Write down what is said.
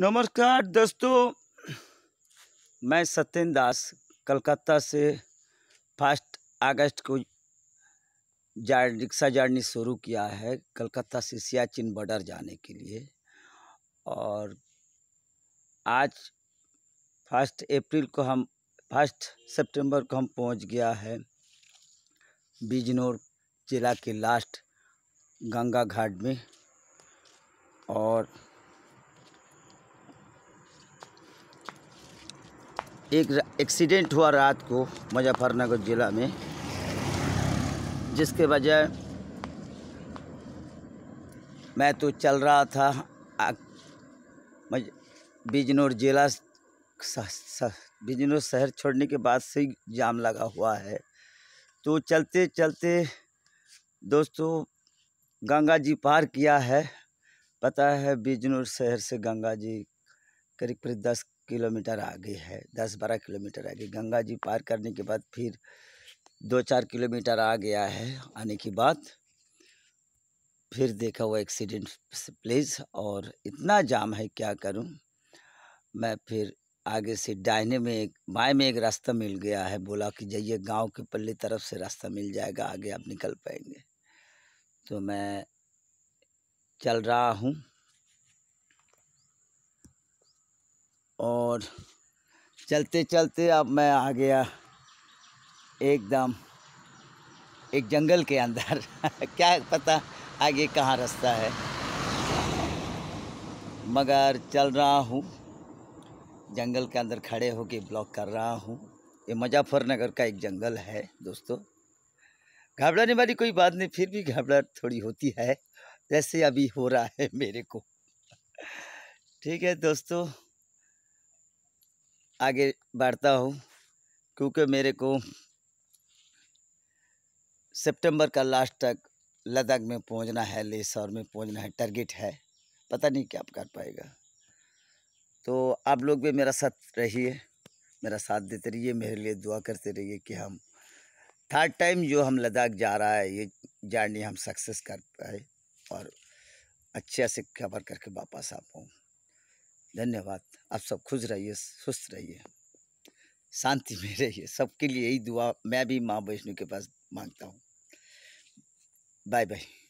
नमस्कार दोस्तों मैं सत्यन दास कलकत्ता से फर्स्ट अगस्त को जार रिक्शा जर्नी शुरू किया है कलकत्ता से सियाचिन बॉर्डर जाने के लिए और आज फर्स्ट अप्रैल को हम फर्स्ट सितंबर को हम पहुंच गया है बिजनौर जिला के लास्ट गंगा घाट में और एक एक्सीडेंट हुआ रात को मुजफ्फरनगर ज़िला में जिसके वजह मैं तो चल रहा था बिजनौर जिला बिजनौर शहर छोड़ने के बाद से जाम लगा हुआ है तो चलते चलते दोस्तों गंगा जी पार किया है पता है बिजनौर शहर से गंगा जी करीब करीब दस किलोमीटर आगे है दस बारह किलोमीटर आगे गंगा जी पार करने के बाद फिर दो चार किलोमीटर आ गया है आने के बाद फिर देखा वो एक्सीडेंट प्लेस और इतना जाम है क्या करूं मैं फिर आगे से डायने में एक बाएँ में एक रास्ता मिल गया है बोला कि जाइए गांव के पल्ली तरफ से रास्ता मिल जाएगा आगे आप निकल पाएंगे तो मैं चल रहा हूँ और चलते चलते अब मैं आ गया एकदम एक जंगल के अंदर क्या पता आगे कहाँ रास्ता है मगर चल रहा हूँ जंगल के अंदर खड़े होके ब्लॉक कर रहा हूँ ये मुजफ्फरनगर का एक जंगल है दोस्तों घबराने वाली कोई बात नहीं फिर भी घबराहट थोड़ी होती है जैसे अभी हो रहा है मेरे को ठीक है दोस्तों आगे बढ़ता हूँ क्योंकि मेरे को सितंबर का लास्ट तक लद्दाख में पहुंचना है ले सौर में पहुंचना है टारगेट है पता नहीं क्या कर पाएगा तो आप लोग भी मेरा साथ रहिए मेरा साथ देते रहिए मेरे लिए दुआ करते रहिए कि हम थर्ड टाइम जो हम लद्दाख जा रहा है ये जर्नी हम सक्सेस कर पाए और अच्छे से कवर करके वापस आ पाऊँ धन्यवाद आप सब खुश रहिए सुस्त रहिए शांति में रहिए सबके लिए यही दुआ मैं भी माँ वैष्णो के पास मांगता हूँ बाय बाय